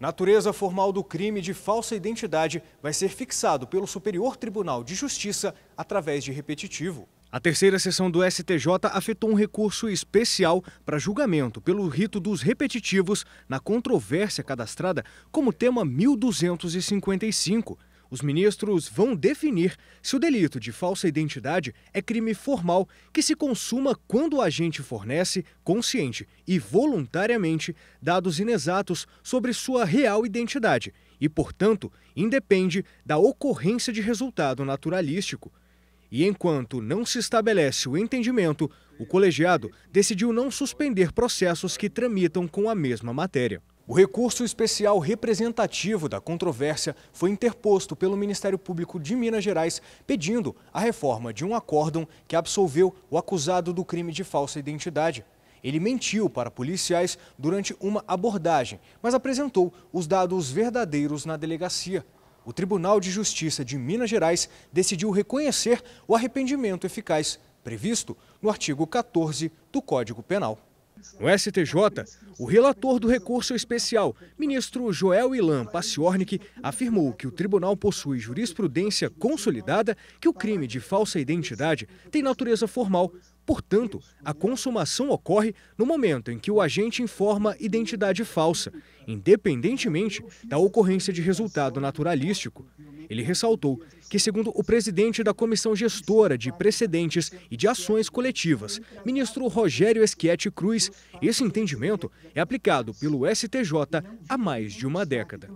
Natureza formal do crime de falsa identidade vai ser fixado pelo Superior Tribunal de Justiça através de repetitivo. A terceira sessão do STJ afetou um recurso especial para julgamento pelo rito dos repetitivos na controvérsia cadastrada como tema 1255, os ministros vão definir se o delito de falsa identidade é crime formal que se consuma quando o agente fornece, consciente e voluntariamente, dados inexatos sobre sua real identidade e, portanto, independe da ocorrência de resultado naturalístico. E enquanto não se estabelece o entendimento, o colegiado decidiu não suspender processos que tramitam com a mesma matéria. O recurso especial representativo da controvérsia foi interposto pelo Ministério Público de Minas Gerais, pedindo a reforma de um acórdão que absolveu o acusado do crime de falsa identidade. Ele mentiu para policiais durante uma abordagem, mas apresentou os dados verdadeiros na delegacia. O Tribunal de Justiça de Minas Gerais decidiu reconhecer o arrependimento eficaz previsto no artigo 14 do Código Penal. No STJ, o relator do recurso especial, ministro Joel Ilan Paciornik, afirmou que o tribunal possui jurisprudência consolidada que o crime de falsa identidade tem natureza formal. Portanto, a consumação ocorre no momento em que o agente informa identidade falsa independentemente da ocorrência de resultado naturalístico. Ele ressaltou que, segundo o presidente da Comissão Gestora de Precedentes e de Ações Coletivas, ministro Rogério Esquete Cruz, esse entendimento é aplicado pelo STJ há mais de uma década.